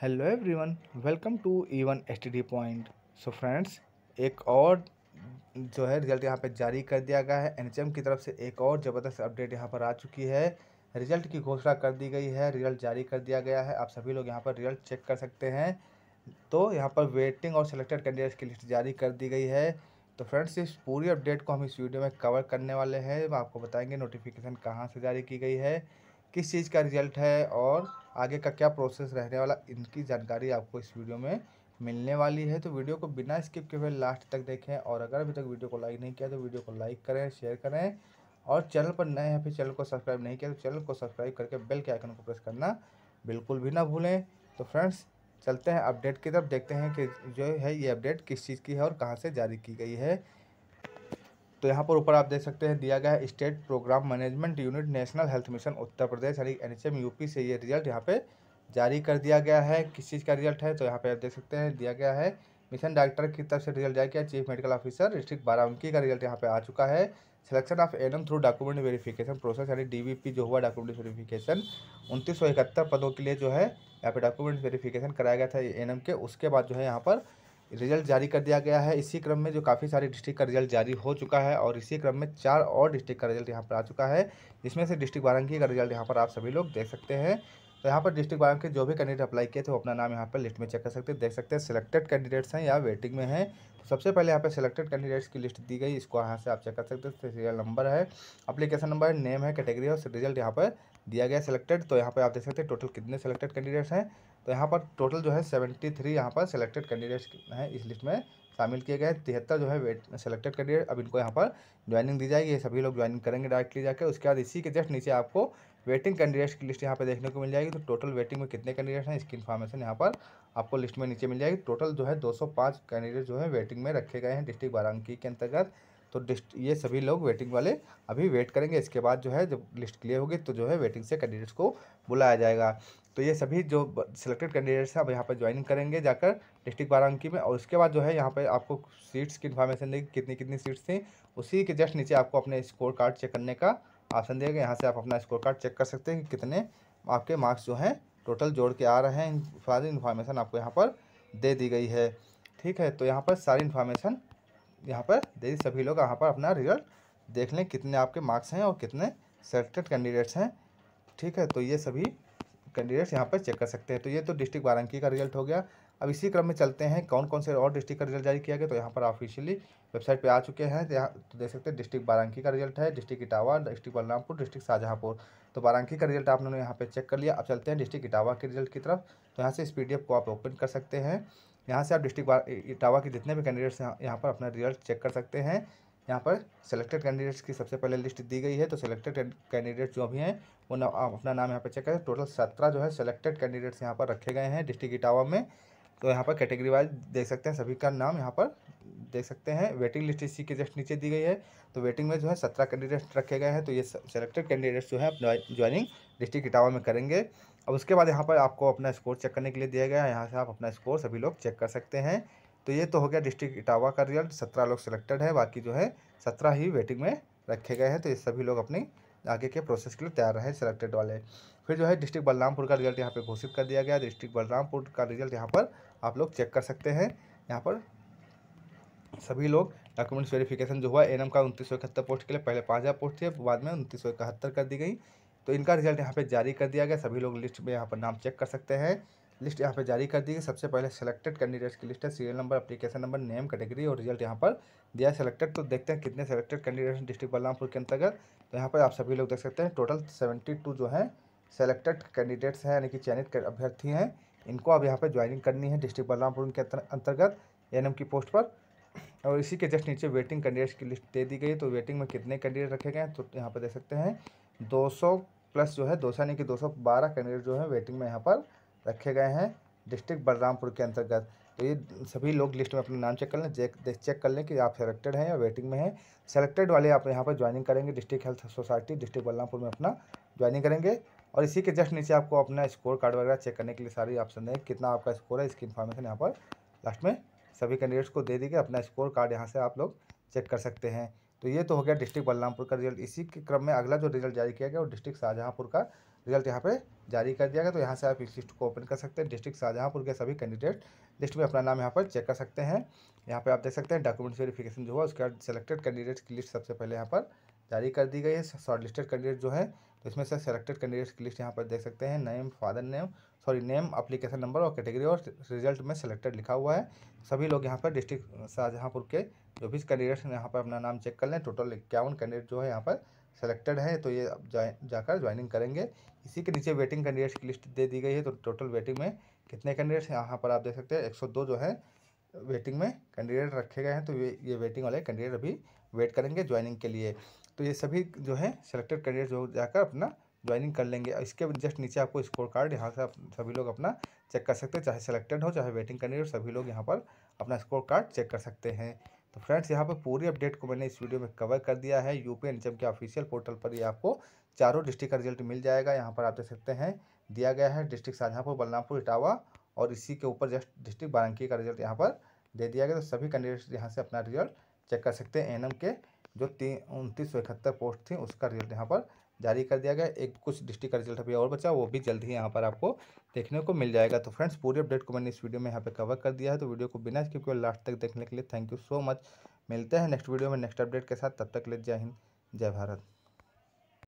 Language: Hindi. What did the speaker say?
hello everyone welcome to E one S T D point so friends एक और जो है रिजल्ट यहाँ पे जारी कर दिया गया है एनएचएम की तरफ से एक और ज़बरदस्त अपडेट यहाँ पर आ चुकी है रिजल्ट की घोषणा कर दी गई है रिजल्ट जारी कर दिया गया है आप सभी लोग यहाँ पर रिजल्ट चेक कर सकते हैं तो यहाँ पर वेटिंग और सेलेक्टेड कैंडिडेट्स की लिस्ट जारी कर दी गई है तो फ्रेंड्स इस पूरी अपडेट को हम इस वीडियो में कवर करने वाले हैं आपको बताएंगे नोटिफिकेशन कहाँ से जारी की गई है किस चीज़ का रिजल्ट है और आगे का क्या प्रोसेस रहने वाला इनकी जानकारी आपको इस वीडियो में मिलने वाली है तो वीडियो को बिना स्किप के हुए लास्ट तक देखें और अगर अभी तक वीडियो को लाइक नहीं किया तो वीडियो को लाइक करें शेयर करें और चैनल पर नए हैं फिर चैनल को सब्सक्राइब नहीं किया तो चैनल को सब्सक्राइब करके बेल के आइकन को प्रेस करना बिल्कुल भी ना भूलें तो फ्रेंड्स चलते हैं अपडेट की तरफ देखते हैं कि जो है ये अपडेट किस चीज़ की है और कहाँ से जारी की गई है तो यहाँ पर ऊपर आप देख सकते हैं दिया गया है state program management unit national health mission Uttar Pradesh यानी एन एच एम यूपी से ये रिजल्ट यहाँ पे जारी कर दिया गया है किस चीज़ का रिजल्ट है तो यहाँ पे आप देख सकते हैं दिया गया है मिशन डायरेक्टर की तरफ से रिजल्ट जारी किया chief medical officer district Barabanki का रिजल्ट यहाँ पर आ चुका है selection of N through document verification process यानी डी जो हुआ डॉक्यूमेंट वेरिफिकेशन उनतीस पदों के लिए जो है यहाँ पे डॉक्यूमेंट वेरिफिकेशन कराया गया था एन के उसके बाद जो है यहाँ पर रिजल्ट जारी कर दिया गया है इसी क्रम में जो काफ़ी सारे डिस्ट्रिक्ट का रिजल्ट जारी हो चुका है और इसी क्रम में चार और डिस्ट्रिक्ट का रिजल्ट यहाँ पर आ चुका है जिसमें से डिस्ट्रिक्ट बारांकी का रिजल्ट यहाँ पर आप सभी लोग देख सकते हैं तो यहाँ पर डिस्ट्रिक्ट बाराम के जो भी कैंडिडेट अप्लाई किए थे वो अपना नाम यहाँ पर लिस्ट में चेक कर सकते हैं देख सकते हैं सिलेक्टेड कैंडिडेट्स हैं या वेटिंग में हैं तो सबसे पहले यहाँ पर सिलेक्टेड कैंडिडेट्स की लिस्ट दी गई इसको यहाँ से आप चेक कर सकते हैं सीरियल तो नंबर है अप्लीकेशन नंबर है नेम है कैटेगरी और रिजल्ट यहाँ पर दिया गया सेलेक्टेड तो यहाँ पर आप देख सकते हैं टोटल कितने सेलेक्टेड कैंडिडेट्स हैं तो यहाँ पर टोटल जो है सेवेंटी थ्री यहाँ पर सेलेक्टेड कैंडिडेट्स हैं इस लिस्ट में शामिल किए गए तिहत्तर जो है वेट सेलेक्टेड कैंडिडेट अब इनको यहाँ पर ज्वाइनिंग दी जाएगी ये सभी लोग ज्वाइनिंग करेंगे डायरेक्टली जाकर उसके बाद इसी के जस्ट नीचे आपको वेटिंग कैंडिडेट्स की लिस्ट यहाँ पर देखने को मिल जाएगी तो टोटल वेटिंग में कितने कैंडिडेट्स हैं इसकी इन्फॉर्मेशन यहाँ पर आपको लिस्ट में नीचे मिल जाएगी टोटल जो है दो कैंडिडेट जो है वेटिंग में रखे गए हैं डिस्ट्रिक्ट बाराबंकी के अंतर्गत तो ये सभी लोग वेटिंग वाले अभी वेट करेंगे इसके बाद जो है जब लिस्ट क्लियर होगी तो जो है वेटिंग से कैंडिडेट्स को बुलाया जाएगा तो ये सभी जो सिलेक्टेड कैंडिडेट्स हैं अब यहाँ पर ज्वाइनिंग करेंगे जाकर डिस्ट्रिक्ट बाराकी में और उसके बाद जो है यहाँ पर आपको सीट्स की इन्फॉर्मेशन देगी कितनी कितनी सीट्स थी उसी के जस्ट नीचे आपको अपने स्कोर कार्ड चेक करने का ऑप्शन देगा यहाँ से आप अपना स्कोर कार्ड चेक कर सकते हैं कि कितने आपके मार्क्स जो हैं टोटल जोड़ के आ रहे हैं सारी इन्फॉर्मेशन आपको यहाँ पर दे दी गई है ठीक है तो यहाँ पर सारी इन्फॉर्मेशन यहाँ पर देखिए सभी लोग यहाँ पर अपना रिजल्ट देख लें कितने आपके मार्क्स हैं और कितने सेलेक्टेड कैंडिडेट्स हैं ठीक है तो ये सभी कैंडिडेट्स यहाँ पर चेक कर सकते हैं तो ये तो डिस्ट्रिक्ट वारंकी का रिजल्ट हो गया अब इसी क्रम में चलते हैं कौन कौन से और डिस्ट्रिक्ट का रिजल्ट जारी किया गया तो यहाँ पर ऑफिशियली वेबसाइट पे आ चुके हैं तो यहाँ तो देख सकते हैं डिस्ट्रिक्ट बारांकी का रिजल्ट है district Etawah district Balrampur district Shahjahanpur तो बारांकी का रिजल्ट आप लोगों ने यहाँ पर चेक कर लिया अब चलते हैं डिस्ट्रिक्ट इटावा के रिजल्ट की तरफ तो यहाँ से इस पी को आप ओपन कर सकते हैं यहाँ से आप डिस्ट्रिक्ट इटावा के जितने भी कैंडिडेट्स हैं यहाँ पर अपना रिजल्ट चेक कर सकते हैं यहाँ पर सेलेक्टेड कैंडिडेट्स की सबसे पहले लिस्ट दी गई है तो सिलेक्टेड कैंडिडेट्स जो भी हैं वो ना, अपना नाम यहाँ पर चेक करें टोटल सत्रह जो है सेलेक्टेड कैंडिडेट्स यहाँ पर रखे गए हैं डिस्ट्रिक्ट इटावा में तो यहाँ पर कैटेगरी वाइज देख सकते हैं सभी का नाम यहाँ पर देख सकते हैं वेटिंग लिस्ट इसी के जस्ट नीचे दी गई है तो वेटिंग में जो है सत्रह कैंडिडेट्स रखे गए हैं तो ये सेलेक्टेड कैंडिडेट्स जो है ज्वाइनिंग डिस्ट्रिक्ट इटावा में करेंगे अब उसके बाद यहाँ पर आपको अपना स्कोर चेक करने के लिए दिया गया है यहाँ से आप अपना स्कोर सभी लोग चेक कर सकते हैं तो ये तो हो गया डिस्ट्रिक्ट इटावा का रिजल्ट सत्रह लोग सेलेक्टेड है बाकी जो है सत्रह ही वेटिंग में रखे गए हैं तो ये सभी लोग अपनी आगे के प्रोसेस के लिए तैयार रहे सेलेक्टेड वाले फिर जो है डिस्ट्रिक्ट बलरामपुर का रिजल्ट यहाँ पे घोषित कर दिया गया डिस्ट्रिक्ट बलरामपुर का रिजल्ट यहाँ पर आप लोग चेक कर सकते हैं यहाँ पर सभी लोग डॉक्यूमेंट्स वेरिफिकेशन जो हुआ एनएम का उनतीस सौ इकहत्तर पोस्ट के लिए पहले पाँच हज़ार पोस्ट थे बाद में उनतीस सौ इकहत्तर कर दी गई तो इनका रिजल्ट यहाँ पे जारी कर दिया गया सभी लोग लिस्ट में यहाँ पर नाम चेक कर सकते हैं लिस्ट यहाँ पे जारी कर दी गई सबसे पहले सेलेक्टेड कैंडिडेट्स की लिस्ट है serial number application number name category और रिजल्ट यहाँ पर दिया सेलेक्टेड तो देखते हैं कितने सेलेक्टेड कैंडिडेट्स डिस्ट्रिक्ट बलरामपुर के अंतर्गत तो यहाँ पर आप सभी लोग देख सकते हैं टोटल सेवेंटी जो है सेलेक्टेड कैंडिडेट्स हैं यानी कि चयनित अभ्यर्थी हैं इनको अब यहाँ पर ज्वाइनिंग करनी है डिस्ट्रिक्ट बलरामपुर के अंतर्गत एन की पोस्ट पर और इसी के जस्ट नीचे वेटिंग कैंडिडेट्स की लिस्ट दे दी गई तो वेटिंग में कितने कैंडिडेट रखे गए तो यहाँ पर देख सकते हैं 200 प्लस जो है दो सौ यानी कि 212 कैंडिडेट जो है वेटिंग में यहाँ पर रखे गए हैं डिस्ट्रिक्ट बलरामपुर के अंतर्गत तो ये सभी लोग लिस्ट में अपना नाम चेक कर लें चेक चेक कर लें कि आप सेलेक्टेड हैं या वेटिंग में हैं सेलेक्टेड वाले आप यहाँ पर ज्वाइनिंग करेंगे district health society district Balrampur में अपना ज्वाइनिंग करेंगे और इसी के जस्ट नीचे आपको अपना स्कोर कार्ड वगैरह चेक करने के लिए सारी ऑप्शन है कितना आपका स्कोर है इसकी इन्फॉर्मेशन यहाँ पर लास्ट में सभी कैंडिडेट्स को दे दी गई अपना स्कोर कार्ड यहाँ से आप लोग चेक कर सकते हैं तो ये तो हो गया डिस्ट्रिक्ट बलरामपुर का रिजल्ट इसी के क्रम में अगला जो रिजल्ट जारी किया गया वो डिस्ट्रिक्ट शाहजहाँपुर का रिजल्ट यहाँ पे जारी कर दिया गया तो यहाँ से आप इस लिस्ट को ओपन कर सकते हैं डिस्ट्रिक्ट शाहजहाँपुर के सभी कैंडिडेट लिस्ट में अपना नाम यहाँ पर चेक कर सकते हैं यहाँ पर आप देख सकते हैं डॉक्यूमेंट वेरिफिकेशन जो है उसके बाद सेलेक्टेड कैंडिडेट्स की लिस्ट सबसे पहले यहाँ पर जारी कर दी गई है शॉर्ट लिस्टेड कैंडिडेट जो है इसमें से सेलेक्टेड कैंडिडेट्स की लिस्ट यहाँ पर देख सकते हैं name father name sorry name application number और कैटेगरी और रिजल्ट में सेलेक्टेड लिखा हुआ है सभी लोग यहाँ पर डिस्ट्रिक्ट शाहजहाँपुर के जो भी कैंडिडेट्स हैं यहाँ पर अपना नाम चेक कर लें टोटल इक्यावन कैंडिडेट जो है यहाँ पर सेलेक्टेड है तो ये जाकर ज्वाइनिंग करेंगे इसी के नीचे वेटिंग कैंडिडेट्स की लिस्ट दे दी गई है तो टोटल वेटिंग में कितने कैंडिडेट्स हैं यहाँ पर आप देख सकते हैं दो जो है वेटिंग में कैंडिडेट रखे गए हैं तो ये ये वेटिंग वाले कैंडिडेट अभी वेट करेंगे ज्वाइनिंग के लिए तो ये सभी जो है सेलेक्टेड कैंडिडेट जो जाकर अपना ज्वाइनिंग कर लेंगे इसके जस्ट नीचे आपको स्कोर कार्ड यहाँ से आप सभी लोग अपना चेक कर सकते हैं चाहे सेलेक्टेड हो चाहे वेटिंग कैंडिडेट सभी लोग यहाँ पर अपना स्कोर कार्ड चेक कर सकते हैं तो फ्रेंड्स यहाँ पर पूरी अपडेट को मैंने इस वीडियो में कवर कर दिया है यू पी के ऑफिशियल पोर्टल पर ये आपको चारों डिस्ट्रिक्ट का रिजल्ट मिल जाएगा यहाँ पर आप देख सकते हैं दिया गया है डिस्ट्रिक्ट शाहजहाँपुर बलरामपुर इटावा और इसी के ऊपर जस्ट डिस्ट्रिक्ट बारंकी का रिजल्ट यहाँ पर दे दिया गया तो सभी कैंडिडेट्स यहाँ से अपना रिजल्ट चेक कर सकते हैं एनएम के जो तीन उनतीस सौ इकहत्तर पोस्ट थी उसका रिजल्ट यहाँ पर जारी कर दिया गया एक कुछ डिस्ट्रिक्ट का रिजल्ट अभी और बचा वो भी जल्द ही यहाँ पर आपको देखने को मिल जाएगा तो फ्रेंड्स पूरी अपडेट को मैंने इस वीडियो में यहाँ पर कवर कर दिया है तो वीडियो को बिना स्किप किए लास्ट तक देखने के लिए थैंक यू सो मच मिलते हैं नेक्स्ट वीडियो में नेक्स्ट अपडेट के साथ तब तक ले जय हिंद जय भारत